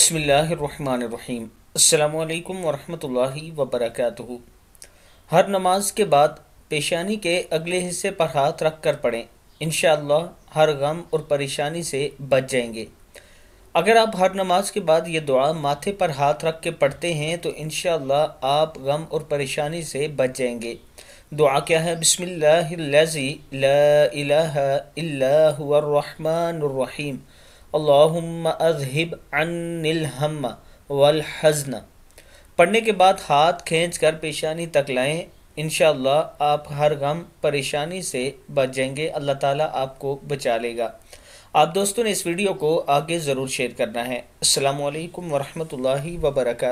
بسم اللہ الرحمن الرحیم السلام علیکم ورحمۃ اللہ وبرکاتہ ہر نماز کے بعد پیشانی کے اگلے حصے پر ہاتھ رکھ کر پڑھیں انشاءاللہ ہر غم اور پریشانی سے بچ جائیں گے اگر آپ ہر نماز کے بعد یہ دعا ماتھے پر ہاتھ رکھ کے پڑھتے ہیں تو انشاءاللہ آپ غم اور پریشانی سے بچ جائیں گے دعا کیا ہے بسم اللہ الرحمن الرحیم अल्लाहुम्मा अजहिब अनिल हम वल हज़न पढ़ने के बाद हाथ खींच कर पेशानी तक लाएँ इन आप हर गम परेशानी से बच जाएंगे अल्लाह ताला आपको बचा लेगा आप दोस्तों ने इस वीडियो को आगे ज़रूर शेयर करना है अल्लाम वरहमल वर्का